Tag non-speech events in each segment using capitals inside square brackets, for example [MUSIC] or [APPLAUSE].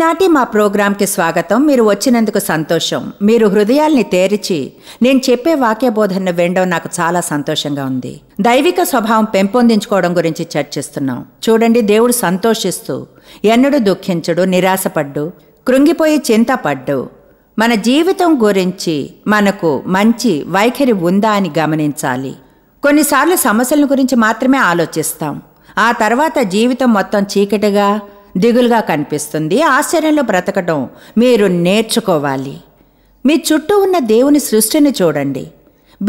ఈనాటి మా ప్రోగ్రాంకి స్వాగతం మీరు వచ్చినందుకు సంతోషం మీరు హృదయాల్ని తేరిచి నేను చెప్పే వాక్యబోధనను వినడం నాకు చాలా సంతోషంగా ఉంది దైవిక స్వభావం పెంపొందించుకోవడం గురించి చర్చిస్తున్నాం చూడండి దేవుడు సంతోషిస్తూ ఎన్నడూ దుఃఖించడు నిరాశపడ్డు కృంగిపోయి చింతపడ్డు మన జీవితం గురించి మనకు మంచి వైఖరి ఉందా అని గమనించాలి కొన్నిసార్లు సమస్యల గురించి మాత్రమే ఆలోచిస్తాం ఆ తర్వాత జీవితం మొత్తం చీకటిగా దిగులుగా కనిపిస్తుంది ఆశ్చర్యంలో బ్రతకటం మీరు నేర్చుకోవాలి మీ చుట్టూ ఉన్న దేవుని సృష్టిని చూడండి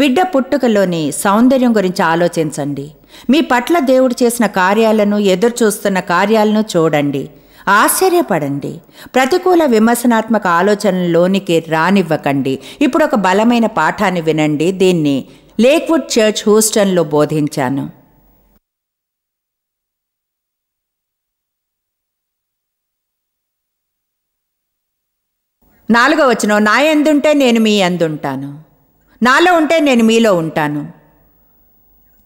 బిడ్డ పుట్టుకలోని సౌందర్యం గురించి ఆలోచించండి మీ పట్ల దేవుడు చేసిన కార్యాలను ఎదురు చూస్తున్న కార్యాలను చూడండి ఆశ్చర్యపడండి ప్రతికూల విమర్శనాత్మక ఆలోచనలోనికి రానివ్వకండి ఇప్పుడు ఒక బలమైన పాఠాన్ని వినండి దీన్ని లేక్వుడ్ చర్చ్ హూస్టన్లో బోధించాను నాలుగో వచనం నా ఎందుంటే నేను మీ ఎందుంటాను నాలో ఉంటే నేను మీలో ఉంటాను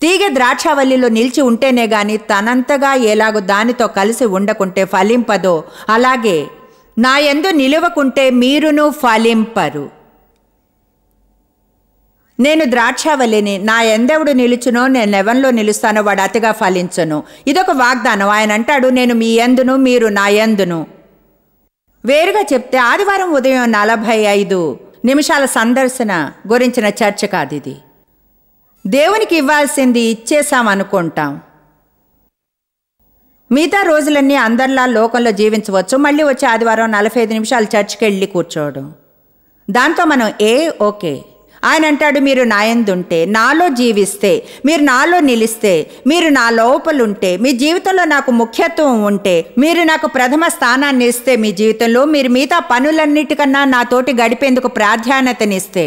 తీగ ద్రాక్షావల్లిలో నిలిచి ఉంటేనే గాని తనంతగా ఎలాగో దానితో కలిసి ఉండకుంటే ఫలింపదో అలాగే నా ఎందు నిలవకుంటే మీరును ఫలింపరు నేను ద్రాక్షావల్లిని నా ఎందెవడు నిలుచునో నేను ఎవరిలో నిలుస్తానో వాడు అతిగా ఫలించను ఇదొక వాగ్దానం ఆయన అంటాడు నేను మీ ఎందును మీరు నా ఎందును వేరుగా చెప్తే ఆదివారం ఉదయం నలభై ఐదు నిమిషాల సందర్శన గురించిన చర్చ కాదు ఇది దేవునికి ఇవ్వాల్సింది ఇచ్చేసామనుకుంటాం మిగతా రోజులన్నీ అందరిలా లోకంలో జీవించవచ్చు మళ్ళీ వచ్చే ఆదివారం నలభై ఐదు నిమిషాలు చర్చికి వెళ్ళి కూర్చోవడం దాంతో మనం ఏ ఓకే ఆయన అంటాడు మీరు నాయందుంటే నాలో జీవిస్తే మీరు నాలో నిలిస్తే మీరు నా లోపలుంటే మీ జీవితంలో నాకు ముఖ్యత్వం ఉంటే మీరు నాకు ప్రథమ స్థానాన్ని ఇస్తే మీ జీవితంలో మీరు మిగతా పనులన్నిటికన్నా నాతోటి గడిపేందుకు ప్రాధాన్యతనిస్తే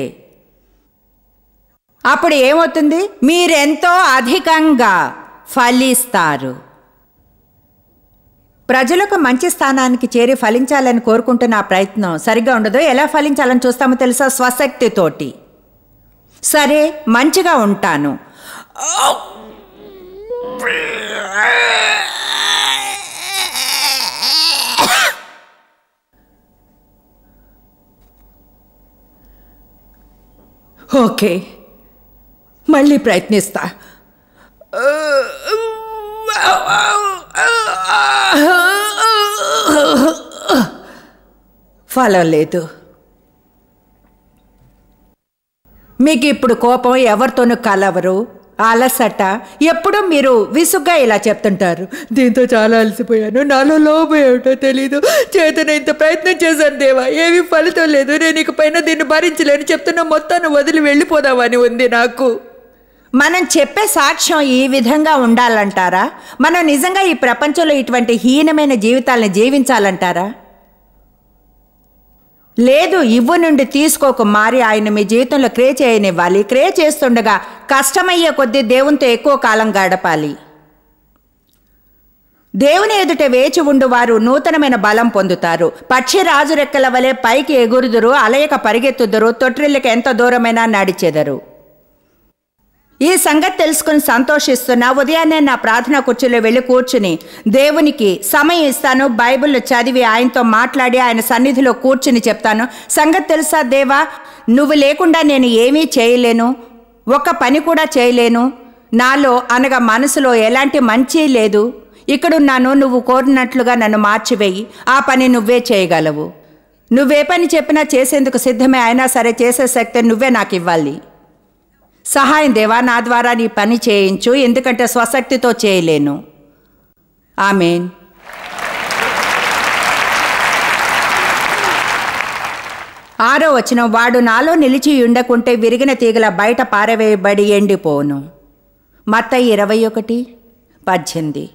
అప్పుడు ఏమవుతుంది మీరెంతో అధికంగా ఫలిస్తారు ప్రజలకు మంచి స్థానానికి చేరి ఫలించాలని కోరుకుంటున్న ప్రయత్నం సరిగ్గా ఉండదు ఎలా ఫలించాలని చూస్తామో తెలుసా స్వశక్తితోటి సరే మంచిగా ఉంటాను ఓకే మళ్ళీ ప్రయత్నిస్తా ఫాలో లేదు మీకు ఇప్పుడు కోపం ఎవరితోనూ కలవరు అలసట ఎప్పుడూ మీరు విసుగ్గా ఇలా చెప్తుంటారు దీంతో చాలా అలసిపోయాను నాలో లోపు ఏమిటో తెలీదు చేతను ఇంత ప్రయత్నం చేశాను దేవా ఏమీ ఫలితం లేదు నేను ఇక పైన దీన్ని భరించలేను చెప్తున్న మొత్తాన్ని వదిలి వెళ్ళిపోదామని ఉంది నాకు మనం చెప్పే సాక్ష్యం ఈ విధంగా ఉండాలంటారా మనం నిజంగా ఈ ప్రపంచంలో ఇటువంటి హీనమైన జీవితాలను జీవించాలంటారా లేదు ఇవ్వు నుండి తీసుకోకు మారి ఆయన మీ జీవితంలో క్రే చేయనివ్వాలి క్రే చేస్తుండగా కష్టమయ్యే కొద్దీ దేవునితో ఎక్కువ కాలం గడపాలి దేవుని ఎదుట వేచి ఉండు వారు నూతనమైన బలం పొందుతారు పక్షి రాజు రెక్కల వలె పైకి ఎగురుదురు అలయక పరిగెత్తుదురు తొట్రిల్లకి ఎంత దూరమైనా నడిచెదరు ఈ సంగతి తెలుసుకుని సంతోషిస్తున్న ఉదయాన్నే నా ప్రార్థన కుర్చీలో వెళ్ళి కూర్చుని దేవునికి సమయం ఇస్తాను బైబిల్ చదివి ఆయనతో మాట్లాడి ఆయన సన్నిధిలో కూర్చుని చెప్తాను సంగతి తెలుసా దేవా నువ్వు లేకుండా నేను ఏమీ చేయలేను ఒక పని కూడా చేయలేను నాలో అనగా మనసులో ఎలాంటి మంచి లేదు ఇక్కడున్నాను నువ్వు కోరినట్లుగా నన్ను మార్చివేయి ఆ పని నువ్వే చేయగలవు నువ్వే పని చెప్పినా చేసేందుకు సిద్ధమే అయినా సరే చేసే శక్తి నువ్వే నాకు ఇవ్వాలి సహాయం దేవా నా ద్వారా నీ పని చేయించు ఎందుకంటే స్వశక్తితో చేయలేను ఆమెన్ ఆరో వచనం వాడు నాలో నిలిచి ఉండకుంటే విరిగిన తీగల బయట పారవేయబడి ఎండిపోను మత్త ఇరవై ఒకటి పద్దెనిమిది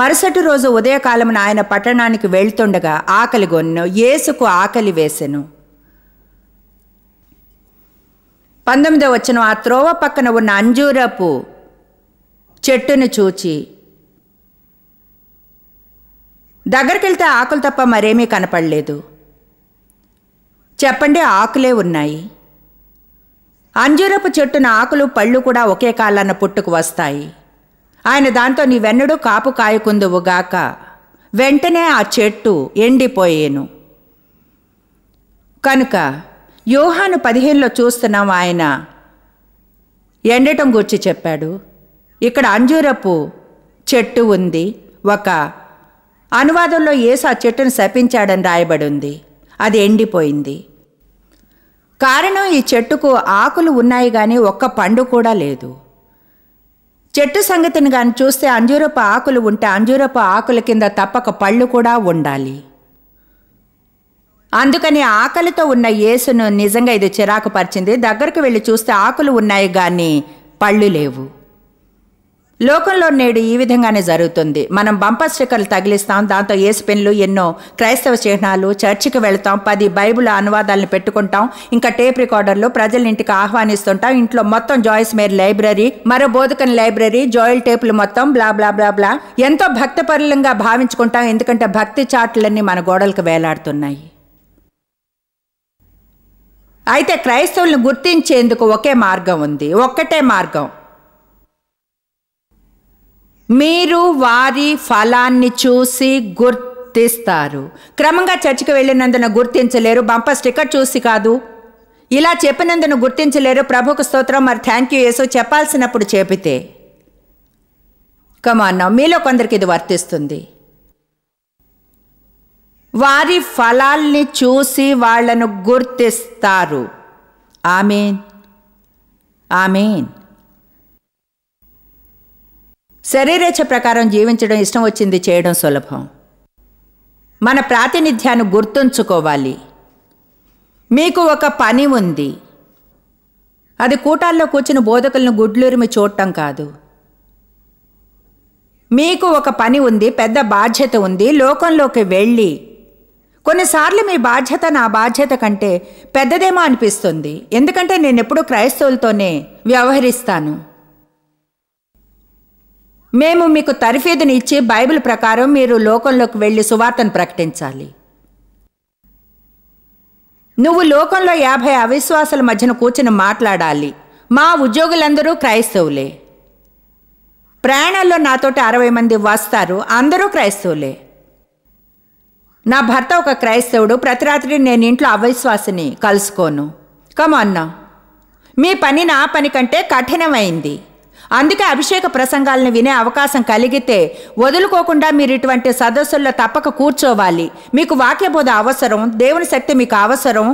మరుసటి రోజు ఉదయకాలమున ఆయన పట్టణానికి వెళ్తుండగా ఆకలి గొన్ను యేసుకు ఆకలి వేసెను పంతొమ్మిదవ వచ్చిన ఆ త్రోవ పక్కన ఉన్న అంజూరపు చెట్టును చూచి దగ్గరికి వెళ్తే ఆకులు తప్ప మరేమీ కనపడలేదు చెప్పండి ఆకులే ఉన్నాయి అంజూరపు చెట్టున ఆకులు పళ్ళు కూడా ఒకే కాలాన పుట్టుకు వస్తాయి ఆయన దాంతో నీ వెన్నడు కాపు కాయకుందువుగాక వెంటనే ఆ చెట్టు ఎండిపోయేను కనుక యోహాను పదిహేనులో చూస్తున్నాం ఆయన ఎండటం గురించి చెప్పాడు ఇక్కడ అంజూరపు చెట్టు ఉంది ఒక అనువాదంలో ఏసు ఆ చెట్టును శపించాడని రాయబడి ఉంది అది ఎండిపోయింది కారణం ఈ చెట్టుకు ఆకులు ఉన్నాయి కానీ ఒక్క పండు కూడా లేదు చెట్టు సంగతిని కానీ చూస్తే అంజూరపు ఆకులు ఉంటే అంజూరపు ఆకుల కింద తప్పక పళ్ళు కూడా ఉండాలి అందుకని ఆకలితో ఉన్న యేసును నిజంగా ఇది చిరాకు పరిచింది దగ్గరకు వెళ్ళి చూస్తే ఆకులు ఉన్నాయి గాని పళ్ళు లేవు లోకంలో నేడు ఈ విధంగానే జరుగుతుంది మనం బంపర్ స్టికర్లు తగిలిస్తాం దాంతో ఏసు పెన్లు ఎన్నో క్రైస్తవ చిహ్నాలు చర్చికి వెళతాం పది బైబుల్ అనువాదాలను పెట్టుకుంటాం ఇంకా టేప్ రికార్డర్లు ఇంటికి ఆహ్వానిస్తుంటాం ఇంట్లో మొత్తం జాయిస్ మేర్ లైబ్రరీ మరో బోధకన్ లైబ్రరీ జాయిల్ టేపులు మొత్తం బ్లా బ్లా బ్లా బ్లా ఎంతో భక్తిపరులంగా భావించుకుంటాం ఎందుకంటే భక్తి చాట్లన్నీ మన గోడలకు వేలాడుతున్నాయి అయితే క్రైస్తవులను గుర్తించేందుకు ఒకే మార్గం ఉంది ఒక్కటే మార్గం మీరు వారి ఫలాన్ని చూసి గుర్తిస్తారు క్రమంగా చర్చికి వెళ్ళినందున గుర్తించలేరు బంపర్ స్టిక్కర్ చూసి కాదు ఇలా చెప్పినందున గుర్తించలేరు ప్రభుకు స్తోత్రం మరి థ్యాంక్ యూ యేసో చెప్పాల్సినప్పుడు చెబితే కమాన్నా మీలో కొందరికి ఇది వర్తిస్తుంది వారి ఫలాల్ని చూసి వాళ్లను గుర్తిస్తారు ఆమెన్ ఆమెన్ శరీరేచ్ఛ ప్రకారం జీవించడం ఇష్టం వచ్చింది చేయడం సులభం మన ప్రాతినిధ్యాన్ని గుర్తుంచుకోవాలి మీకు ఒక పని ఉంది అది కూటాల్లో కూర్చుని బోధకులను గుడ్లూరిమి చూడటం కాదు మీకు ఒక పని ఉంది పెద్ద బాధ్యత ఉంది లోకంలోకి వెళ్ళి కొన్నిసార్లు మీ బాధ్యత నా బాధ్యత కంటే పెద్దదేమో అనిపిస్తుంది ఎందుకంటే నేను ఎప్పుడూ క్రైస్తవులతోనే వ్యవహరిస్తాను మేము మీకు తరఫీదుని ఇచ్చి బైబిల్ ప్రకారం మీరు లోకంలోకి వెళ్ళి సువార్తను ప్రకటించాలి నువ్వు లోకంలో యాభై అవిశ్వాసాల మధ్యన కూర్చుని మాట్లాడాలి మా ఉద్యోగులందరూ క్రైస్తవులే ప్రయాణాల్లో నాతోటి అరవై మంది వస్తారు అందరూ క్రైస్తవులే నా భర్త ఒక క్రైస్తవుడు ప్రతి రాత్రి నేను ఇంట్లో అవిశ్వాసిని కలుసుకోను కమన్న మీ పని నా పని కంటే కఠినమైంది అందుకే అభిషేక ప్రసంగాలను వినే అవకాశం కలిగితే వదులుకోకుండా మీరు ఇటువంటి సదస్సుల్లో తప్పక కూర్చోవాలి మీకు వాక్యబోధ అవసరం దేవుని శక్తి మీకు అవసరం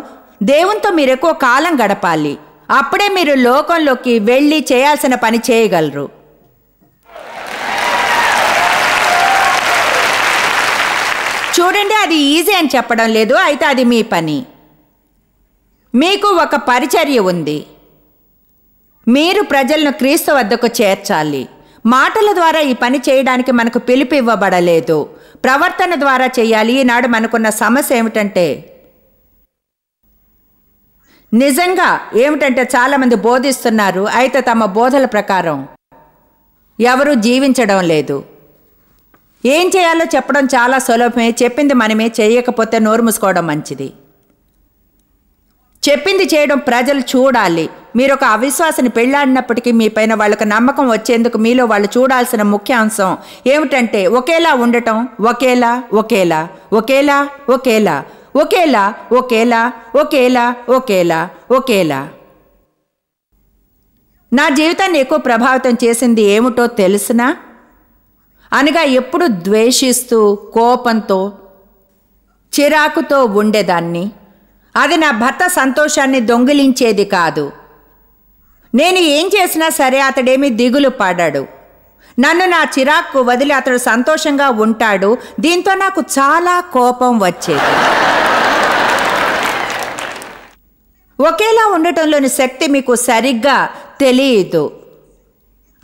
దేవునితో మీరు ఎక్కువ కాలం గడపాలి అప్పుడే మీరు లోకంలోకి వెళ్ళి చేయాల్సిన పని చేయగలరు అది ఈజీ అని చెప్పడం లేదు అయితే అది మీ పని మీకు ఒక పరిచర్య ఉంది మీరు ప్రజలను క్రీస్తు వద్దకు చేర్చాలి మాటల ద్వారా ఈ పని చేయడానికి మనకు పిలుపు ఇవ్వబడలేదు ప్రవర్తన ద్వారా చేయాలి ఈనాడు మనకున్న సమస్య ఏమిటంటే నిజంగా ఏమిటంటే చాలామంది బోధిస్తున్నారు అయితే తమ బోధల ప్రకారం ఎవరూ జీవించడం లేదు ఏం చేయాలో చెప్పడం చాలా సులభమే చెప్పింది మనమే చేయకపోతే నోరు మూసుకోవడం మంచిది చెప్పింది చేయడం ప్రజలు చూడాలి మీరు ఒక అవిశ్వాసని పెళ్ళాడినప్పటికీ మీ పైన వాళ్ళకు నమ్మకం వచ్చేందుకు మీలో వాళ్ళు చూడాల్సిన ముఖ్య అంశం ఏమిటంటే ఒకేలా ఉండటం ఒకేలా ఒకేలా ఒకేలా ఒకేలా ఒకేలా ఒకేలా ఒకేలా ఒకేలా ఒకేలా నా జీవితాన్ని ఎక్కువ ప్రభావితం చేసింది ఏమిటో తెలిసినా అనగా ఎప్పుడు ద్వేషిస్తూ కోపంతో చిరాకుతో ఉండేదాన్ని అది నా భర్త సంతోషాన్ని దొంగిలించేది కాదు నేను ఏం చేసినా సరే అతడేమీ దిగులు పడాడు నన్ను నా చిరాకు వదిలి అతడు సంతోషంగా ఉంటాడు దీంతో నాకు చాలా కోపం వచ్చేది ఒకేలా ఉండటంలోని శక్తి మీకు సరిగ్గా తెలియదు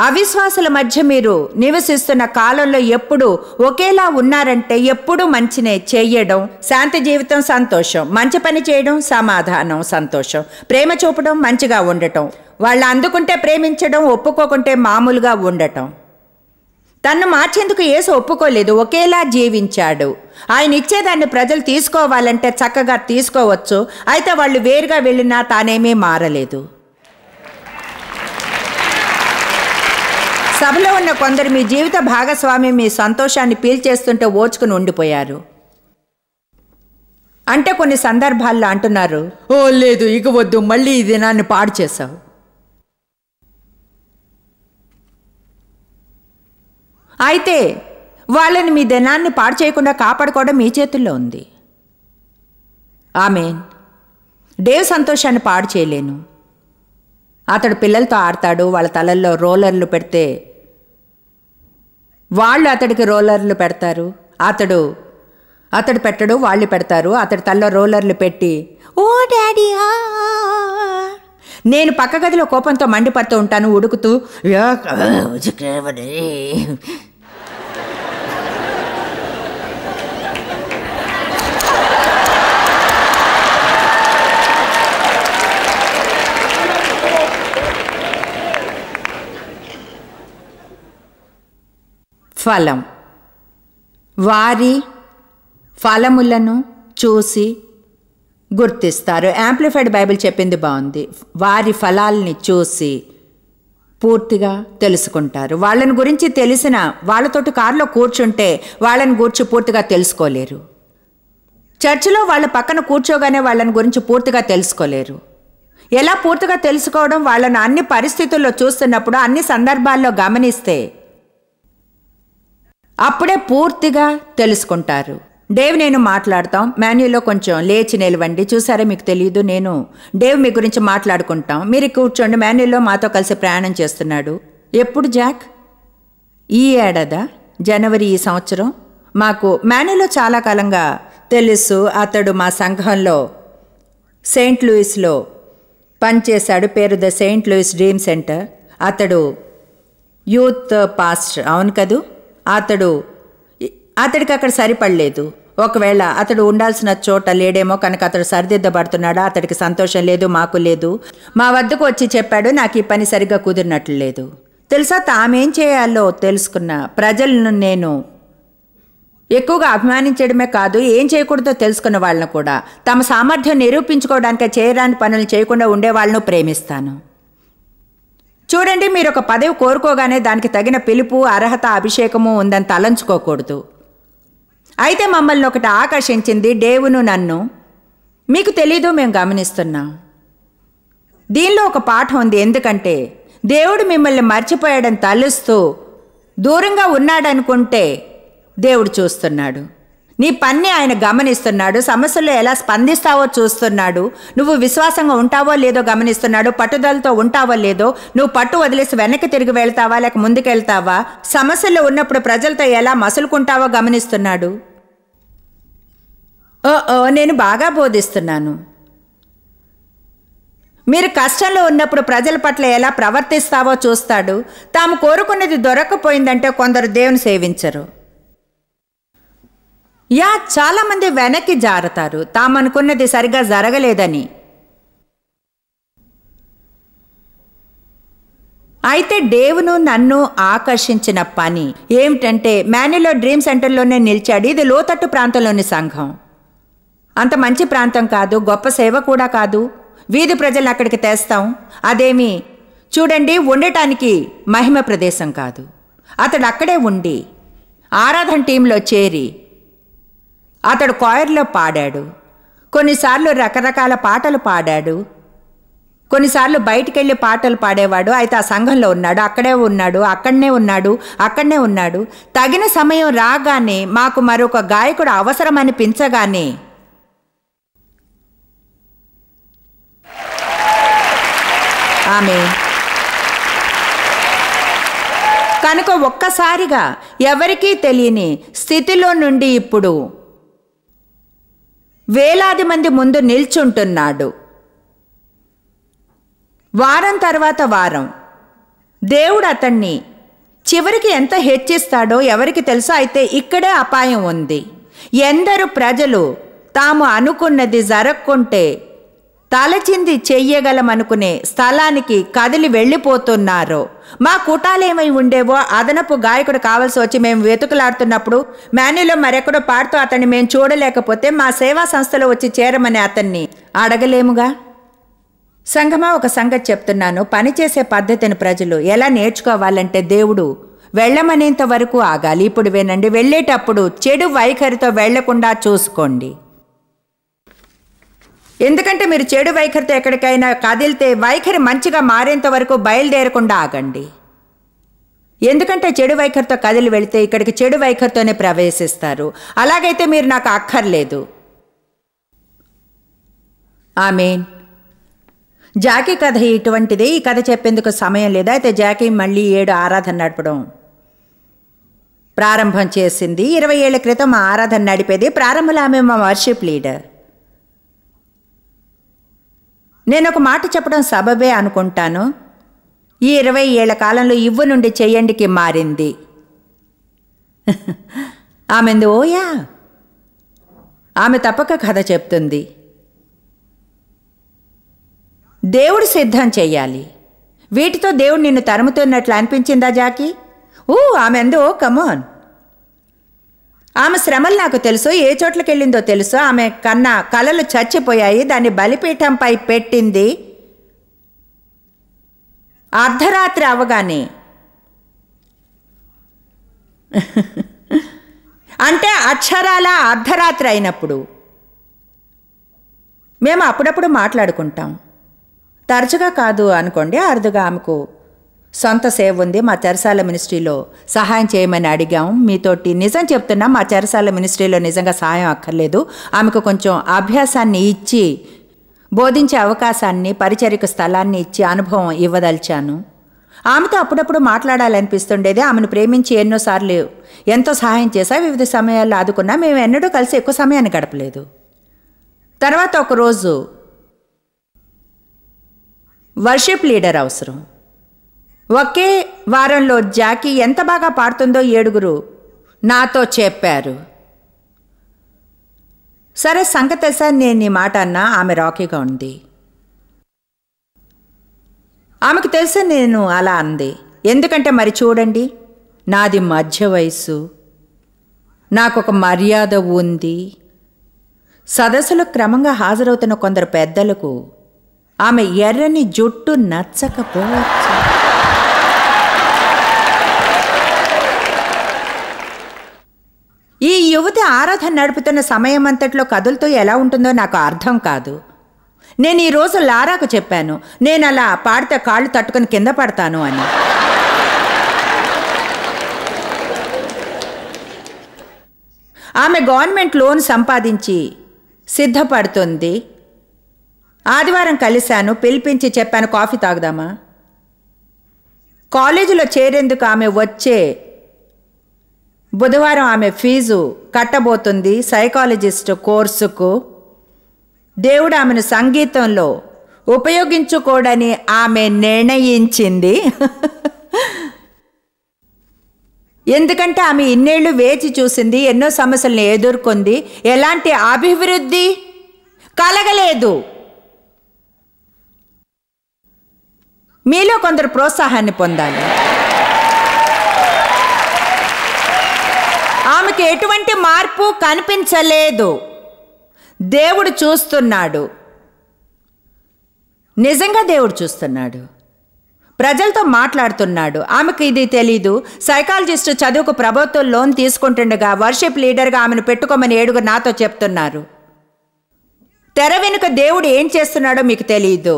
అవిశ్వాసుల మధ్య మీరు నివసిస్తున్న కాలంలో ఎప్పుడు ఒకేలా ఉన్నారంటే ఎప్పుడు మంచినే చేయడం శాంతి జీవితం సంతోషం మంచి పని చేయడం సమాధానం సంతోషం ప్రేమ చూపడం మంచిగా ఉండటం వాళ్ళు అందుకుంటే ప్రేమించడం ఒప్పుకోకుంటే మామూలుగా ఉండటం తన్ను మార్చేందుకు ఏసు ఒప్పుకోలేదు ఒకేలా జీవించాడు ఆయన ఇచ్చేదాన్ని ప్రజలు తీసుకోవాలంటే చక్కగా తీసుకోవచ్చు అయితే వాళ్ళు వేరుగా వెళ్ళినా తానేమీ మారలేదు సభలో ఉన్న కొందరు మీ జీవిత భాగస్వామి మీ సంతోషాన్ని పీల్చేస్తుంటే ఓచుకుని ఉండిపోయారు అంటే కొన్ని సందర్భాల్లో అంటున్నారు ఓ లేదు ఇక వద్దు మళ్ళీ ఈ దినాన్ని పాడు చేశావు అయితే వాళ్ళని మీ దినాన్ని పాడు చేయకుండా కాపాడుకోవడం మీ చేతుల్లో ఉంది ఆమె డేవ్ సంతోషాన్ని పాడు చేయలేను అతడు పిల్లలతో ఆడతాడు వాళ్ళ తలల్లో రోలర్లు పెడితే వాళ్ళు అతడికి రోలర్లు పెడతారు అతడు అతడు పెట్టడు వాళ్ళు పెడతారు అతడి తల్లో రోలర్లు పెట్టి ఓ డాడీ నేను పక్క గదిలో కోపంతో మండిపడుతూ ఉంటాను ఉడుకుతూ ఫలం వారి ఫలములను చూసి గుర్తిస్తారు యాంప్లిఫైడ్ బైబిల్ చెప్పింది బాగుంది వారి ఫలాల్ని చూసి పూర్తిగా తెలుసుకుంటారు వాళ్ళని గురించి తెలిసిన వాళ్ళతోటి కారులో కూర్చుంటే వాళ్ళని గురించి పూర్తిగా తెలుసుకోలేరు చర్చిలో వాళ్ళ పక్కన కూర్చోగానే వాళ్ళని గురించి పూర్తిగా తెలుసుకోలేరు ఎలా పూర్తిగా తెలుసుకోవడం వాళ్ళను అన్ని పరిస్థితుల్లో చూస్తున్నప్పుడు అన్ని సందర్భాల్లో గమనిస్తే అప్పుడే పూర్తిగా తెలుసుకుంటారు డేవ్ నేను మాట్లాడతాం మాన్యులో కొంచెం లేచి నిలవండి చూసారే మీకు తెలియదు నేను డేవ్ మీ గురించి మాట్లాడుకుంటాం మీరు కూర్చోండి మాన్యుల్లో మాతో కలిసి ప్రయాణం చేస్తున్నాడు ఎప్పుడు జాక్ ఈ ఏడాదా జనవరి ఈ సంవత్సరం మాకు మాన్యులో చాలా కాలంగా తెలుసు అతడు మా సంఘంలో సెయింట్ లూయిస్లో పనిచేశాడు పేరు the saint Louis dream center అతడు యూత్ పాస్టర్ అవును కదూ అతడు అతడికి అక్కడ సరిపడలేదు ఒకవేళ అతడు ఉండాల్సిన చోట లేడేమో కనుక అతడు సరిదిద్దబడుతున్నాడా అతడికి సంతోషం లేదు మాకు లేదు మా వద్దకు వచ్చి చెప్పాడు నాకు ఈ పని సరిగ్గా కుదిరినట్లు లేదు తెలుసా తామేం చేయాలో తెలుసుకున్న ప్రజలను నేను ఎక్కువగా అభిమానించడమే కాదు ఏం చేయకూడదో తెలుసుకున్న వాళ్ళను కూడా తమ సామర్థ్యం నిరూపించుకోవడానికి చేయరాని పనులు చేయకుండా ఉండేవాళ్ళను ప్రేమిస్తాను చూడండి మీరు ఒక పదవి కోరుకోగానే దానికి తగిన పిలుపు అర్హత అభిషేకము ఉందని తలంచుకోకూడదు అయితే మమ్మల్ని ఒకటి ఆకర్షించింది డేవును నన్ను మీకు తెలీదు మేము గమనిస్తున్నాం దీనిలో ఒక పాఠం ఉంది ఎందుకంటే దేవుడు మిమ్మల్ని మర్చిపోయాడని తలుస్తూ దూరంగా ఉన్నాడనుకుంటే దేవుడు చూస్తున్నాడు నీ పన్ని ఆయన గమనిస్తున్నాడు సమస్యల్లో ఎలా స్పందిస్తావో చూస్తున్నాడు నువ్వు విశ్వాసంగా ఉంటావో లేదో గమనిస్తున్నాడు పట్టుదలతో ఉంటావో లేదో నువ్వు పట్టు వదిలేసి వెనక్కి తిరిగి వెళ్తావా లేక ముందుకెళ్తావా సమస్యలు ఉన్నప్పుడు ప్రజలతో ఎలా మసులుకుంటావో గమనిస్తున్నాడు ఓ ఓ నేను బాగా బోధిస్తున్నాను మీరు కష్టంలో ఉన్నప్పుడు ప్రజల పట్ల ఎలా ప్రవర్తిస్తావో చూస్తాడు తాము కోరుకున్నది దొరకపోయిందంటే కొందరు దేవుని సేవించరు యా చాలామంది వెనక్కి జారుతారు తామనుకున్నది సరిగా జరగలేదని అయితే డేవ్ను నన్ను ఆకర్షించిన పని ఏమిటంటే మ్యానిలో డ్రీమ్ సెంటర్లోనే నిలిచాడు ఇది లోతట్టు ప్రాంతంలోని సంఘం అంత మంచి ప్రాంతం కాదు గొప్ప సేవ కూడా కాదు వీధి ప్రజలు అక్కడికి తెస్తాం అదేమి చూడండి ఉండటానికి మహిమ ప్రదేశం కాదు అతడు అక్కడే ఉండి ఆరాధన టీంలో చేరి అతడు కాయర్లో పాడాడు కొన్నిసార్లు రకరకాల పాటలు పాడాడు కొన్నిసార్లు బయటికెళ్ళి పాటలు పాడేవాడు అయితే ఆ సంఘంలో ఉన్నాడు అక్కడే ఉన్నాడు అక్కడనే ఉన్నాడు అక్కడనే ఉన్నాడు తగిన సమయం రాగానే మాకు మరొక గాయకుడు అవసరమని పించగానే ఆమె కనుక ఒక్కసారిగా ఎవరికీ తెలియని స్థితిలో నుండి ఇప్పుడు వేలాది మంది ముందు నిల్చుంటున్నాడు వారం తర్వాత వారం దేవుడు అతన్ని చివరికి ఎంత హెచ్చిస్తాడో ఎవరికి తెలుసో అయితే ఇక్కడే అపాయం ఉంది ఎందరు ప్రజలు తాము అనుకున్నది జరగకుంటే తలచింది చెయ్యగలమనుకునే స్థలానికి కదిలి వెళ్ళిపోతున్నారు మా ఏమై ఉండేవో అదనపు గాయకుడు కావాల్సి వచ్చి మేము వెతుకులాడుతున్నప్పుడు మాన్యులో మరెక్కడో పాడుతూ అతన్ని మేము చూడలేకపోతే మా సేవా సంస్థలో వచ్చి చేరమని అతన్ని అడగలేముగా సంగమా ఒక సంగతి చెప్తున్నాను పనిచేసే పద్ధతిని ప్రజలు ఎలా నేర్చుకోవాలంటే దేవుడు వెళ్ళమనేంత వరకు ఆగాలి ఇప్పుడు వినండి వెళ్ళేటప్పుడు చెడు వైఖరితో వెళ్లకుండా చూసుకోండి ఎందుకంటే మీరు చెడు వైఖరితో ఎక్కడికైనా కదిలితే వైఖరి మంచిగా మారేంత వరకు బయలుదేరకుండా ఆగండి ఎందుకంటే చెడు వైఖరితో కదిలి వెళితే ఇక్కడికి చెడు వైఖరితోనే ప్రవేశిస్తారు అలాగైతే మీరు నాకు అక్కర్లేదు ఆ మీన్ జాకీ కథ ఇటువంటిది ఈ కథ చెప్పేందుకు సమయం లేదు అయితే జాకీ మళ్ళీ ఏడు ఆరాధన నడపడం ప్రారంభం చేసింది ఇరవై ఏళ్ళ క్రితం ఆరాధన నడిపేది ప్రారంభంలో ఆమె మా వర్షిప్ లీడర్ నేను ఒక మాట చెప్పడం సబబే అనుకుంటాను ఈ ఇరవై ఏళ్ల కాలంలో ఇవ్వు నుండి చెయ్యండికి మారింది [LAUGHS] ఆమెంది ఓయా ఆమె తప్పక కథ చెప్తుంది దేవుడు సిద్ధం చెయ్యాలి వీటితో దేవుడు నిన్ను తరుముతున్నట్లు అనిపించిందా జాకి ఊ ఆమెందు ఓ కమోన్ ఆమె శ్రమలు నాకు తెలుసు ఏ చోట్లకి వెళ్ళిందో తెలుసు ఆమె కన్నా కలలు చచ్చిపోయాయి దాన్ని బలిపీఠంపై పెట్టింది అర్ధరాత్రి అవగానే [LAUGHS] అంటే అక్షరాల అర్ధరాత్రి అయినప్పుడు మేము అప్పుడప్పుడు మాట్లాడుకుంటాం తరచుగా కాదు అనుకోండి అరుదుగా ఆమెకు సొంత సేవ్ ఉంది మా చెరసాల మినిస్ట్రీలో సహాయం చేయమని అడిగాం మీతోటి నిజం చెప్తున్నా మా చెరసాల మినిస్ట్రీలో నిజంగా సహాయం అక్కర్లేదు ఆమెకు కొంచెం అభ్యాసాన్ని ఇచ్చి బోధించే అవకాశాన్ని పరిచరిక స్థలాన్ని ఇచ్చి అనుభవం ఇవ్వదలిచాను ఆమెతో అప్పుడప్పుడు మాట్లాడాలనిపిస్తుండేది ఆమెను ప్రేమించి ఎన్నోసార్లు ఎంతో సహాయం చేశా వివిధ సమయాల్లో ఆదుకున్నా మేము ఎన్నడూ కలిసి ఎక్కువ సమయాన్ని గడపలేదు తర్వాత ఒకరోజు వర్షిప్ లీడర్ అవసరం ఒకే వారంలో జాకీ ఎంత బాగా పాడుతుందో ఏడుగురు నాతో చెప్పారు సరే సంగతే సార్ నేను నీ మాట అన్నా ఆమె రాకీగా ఉంది ఆమెకు తెలిసి నేను అలా అంది ఎందుకంటే మరి చూడండి నాది మధ్య వయసు నాకు ఒక మర్యాద ఉంది సదస్సులో క్రమంగా హాజరవుతున్న కొందరు పెద్దలకు ఆమె ఎర్రని జుట్టు నచ్చకపోవచ్చు ఈ యువతి ఆరాధన నడుపుతున్న సమయమంతట్లో కథలతో ఎలా ఉంటుందో నాకు అర్థం కాదు నేను ఈరోజు లారాకు చెప్పాను నేను అలా పాడితే కాళ్ళు తట్టుకుని కింద పడతాను అని ఆమె గవర్నమెంట్ లోన్ సంపాదించి సిద్ధపడుతుంది ఆదివారం కలిశాను పిలిపించి చెప్పాను కాఫీ తాగుదామా కాలేజీలో చేరేందుకు ఆమె వచ్చే బుధవారం ఆమె ఫీజు కట్టబోతుంది సైకాలజిస్ట్ కోర్సుకు దేవుడు ఆమెను సంగీతంలో ఉపయోగించుకోడని ఆమె నిర్ణయించింది ఎందుకంటే ఆమె ఇన్నేళ్లు వేచి చూసింది ఎన్నో సమస్యలను ఎదుర్కొంది ఎలాంటి అభివృద్ధి కలగలేదు మీలో కొందరు ప్రోత్సాహాన్ని పొందాలి ఆమెకు ఎటువంటి మార్పు కనిపించలేదు దేవుడు చూస్తున్నాడు నిజంగా దేవుడు చూస్తున్నాడు ప్రజలతో మాట్లాడుతున్నాడు ఆమెకు ఇది తెలీదు సైకాలజిస్ట్ చదువుకు ప్రభుత్వం లోన్ తీసుకుంటుండగా వర్షిప్ లీడర్గా ఆమెను పెట్టుకోమని ఏడుగురు నాతో చెప్తున్నారు తెర వెనుక దేవుడు ఏం చేస్తున్నాడో మీకు తెలియదు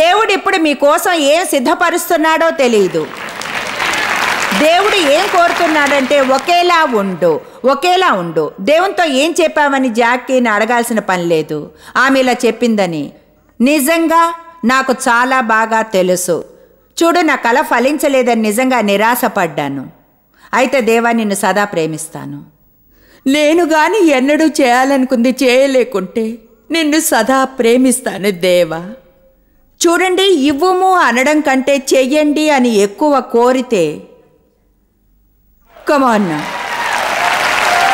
దేవుడు ఇప్పుడు మీకోసం ఏం సిద్ధపరుస్తున్నాడో తెలియదు దేవుడు ఏం కోరుతున్నాడంటే ఒకేలా ఉండు ఒకేలా ఉండు దేవునితో ఏం చెప్పామని జాకీని అడగాల్సిన పని లేదు ఆమె ఇలా చెప్పిందని నిజంగా నాకు చాలా బాగా తెలుసు చూడు నా కళ ఫలించలేదని నిజంగా నిరాశపడ్డాను అయితే దేవా నిన్ను సదా ప్రేమిస్తాను నేను గాని ఎన్నడూ చేయాలనుకుంది చేయలేకుంటే నిన్ను సదా ప్రేమిస్తాను దేవా చూడండి ఇవ్వము అనడం కంటే చెయ్యండి అని ఎక్కువ కోరితే కమాన్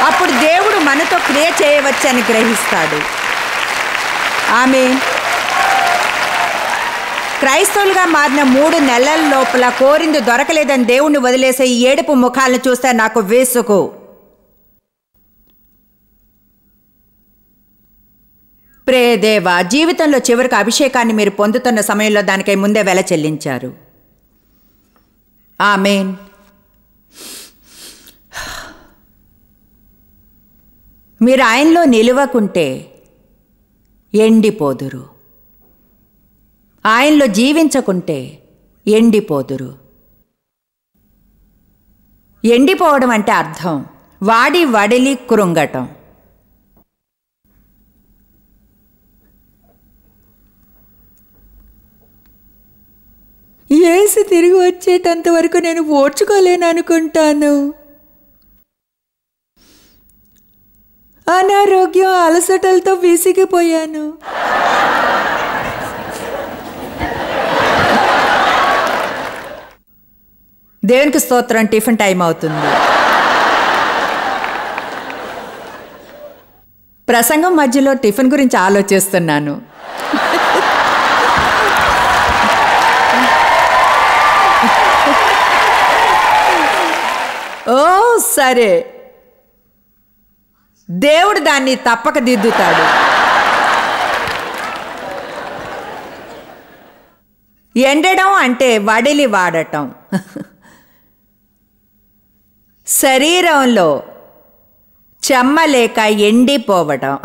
అప్పుడు దేవుడు మనతో క్రియ చేయవచ్చని గ్రహిస్తాడు ఆమె క్రైస్తవులుగా మారిన మూడు నెలల లోపల కోరింది దొరకలేదని దేవుణ్ణి వదిలేసే ఈ ఏడుపు ముఖాలను చూస్తే నాకు వేసుకు ప్రేదేవ జీవితంలో చివరికి అభిషేకాన్ని మీరు పొందుతున్న సమయంలో దానికై ముందే వెల చెల్లించారు ఆమెన్ మీరు ఆయనలో నిలువకుంటే ఎండిపోదురు ఆయనలో జీవించకుంటే ఎండిపోదురు ఎండిపోవడం అంటే అర్థం వాడి వడిలి కృంగటం ఏసు తిరిగి వచ్చేటంత వరకు నేను ఓడ్చుకోలేననుకుంటాను అనుకుంటాను అనారోగ్యం అలసటలతో విసిగిపోయాను దేవునికి స్తోత్రం టిఫిన్ టైం అవుతుంది ప్రసంగం మధ్యలో టిఫిన్ గురించి ఆలోచిస్తున్నాను ఓ సరే దేవుడు దాన్ని తప్పక దిద్దుతాడు ఎండడం అంటే వడిలి వాడటం శరీరంలో చెమ్మ లేక ఎండిపోవటం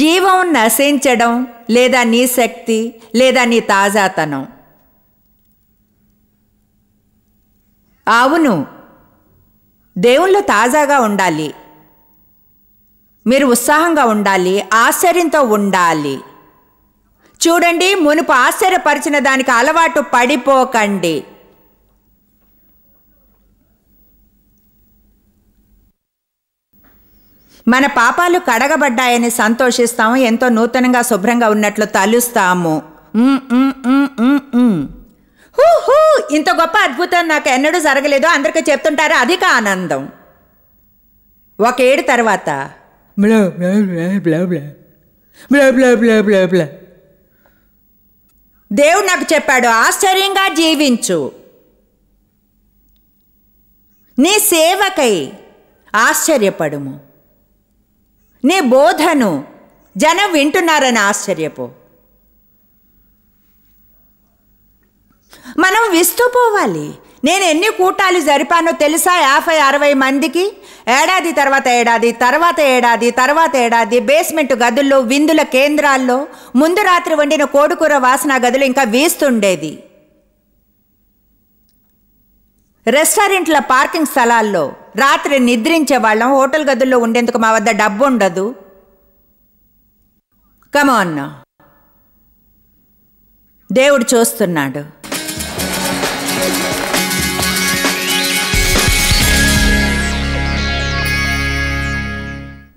జీవం నశించడం లేదా నీ శక్తి లేదా నీ తాజాతనం అవును దేవుళ్ళు తాజాగా ఉండాలి మీరు ఉత్సాహంగా ఉండాలి ఆశ్చర్యంతో ఉండాలి చూడండి మునుపు ఆశ్చర్యపరిచిన దానికి అలవాటు పడిపోకండి మన పాపాలు కడగబడ్డాయని సంతోషిస్తాము ఎంతో నూతనంగా శుభ్రంగా ఉన్నట్లు తలుస్తాము హూ ఇంత గొప్ప అద్భుతం నాకు ఎన్నడూ జరగలేదు అందరికీ చెప్తుంటారు అధిక ఆనందం ఒక ఏడు తర్వాత దేవుడు నాకు చెప్పాడు ఆశ్చర్యంగా జీవించు నీ సేవకై ఆశ్చర్యపడుము నీ బోధను జనం వింటున్నారని ఆశ్చర్యపో మనం విస్తూ పోవాలి నేను ఎన్ని కూటాలు జరిపానో తెలుసా యాభై అరవై మందికి ఏడాది తర్వాత ఏడాది తర్వాత ఏడాది తర్వాత ఏడాది బేస్మెంట్ గదుల్లో విందుల కేంద్రాల్లో ముందు రాత్రి వండిన కోడుకూర వాసన గదులు ఇంకా వీస్తుండేది రెస్టారెంట్ల పార్కింగ్ స్థలాల్లో రాత్రి నిద్రించే వాళ్ళం హోటల్ గదుల్లో ఉండేందుకు మా వద్ద డబ్బు ఉండదు కమాన్ దేవుడు చూస్తున్నాడు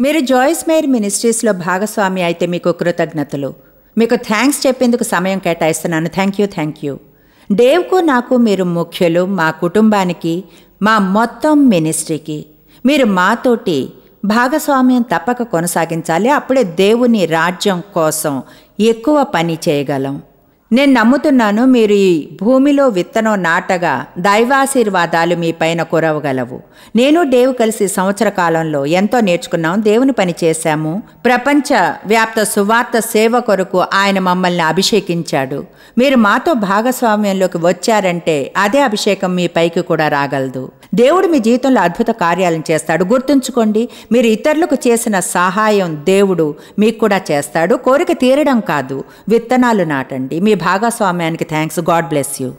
మీరు జాయిస్ మేర్ మినిస్ట్రీస్లో భాగస్వామి అయితే మీకు కృతజ్ఞతలు మీకు థ్యాంక్స్ చెప్పేందుకు సమయం కేటాయిస్తున్నాను థ్యాంక్ యూ థ్యాంక్ యూ డేవ్కు నాకు మీరు ముఖ్యులు మా కుటుంబానికి మా మొత్తం మినిస్ట్రీకి మీరు మాతోటి భాగస్వామ్యం తప్పక కొనసాగించాలి అప్పుడే దేవుని రాజ్యం కోసం ఎక్కువ పని చేయగలం నేను నమ్ముతున్నాను మీరు ఈ భూమిలో విత్తనం నాటగా దైవాశీర్వాదాలు మీ పైన కురవగలవు నేను దేవు కలిసి సంవత్సర కాలంలో ఎంతో నేర్చుకున్నాం దేవుని పని చేశాము ప్రపంచ వ్యాప్త సువార్త సేవ కొరకు ఆయన మమ్మల్ని అభిషేకించాడు మీరు మాతో భాగస్వామ్యంలోకి వచ్చారంటే అదే అభిషేకం మీ పైకి కూడా రాగలదు దేవుడు మీ జీవితంలో అద్భుత కార్యాలను చేస్తాడు గుర్తుంచుకోండి మీరు ఇతరులకు చేసిన సహాయం దేవుడు మీకు కూడా చేస్తాడు కోరిక తీరడం కాదు విత్తనాలు నాటండి మీ భాగస్వామ్యానికి థ్యాంక్స్ గాడ్ బ్లెస్ యూ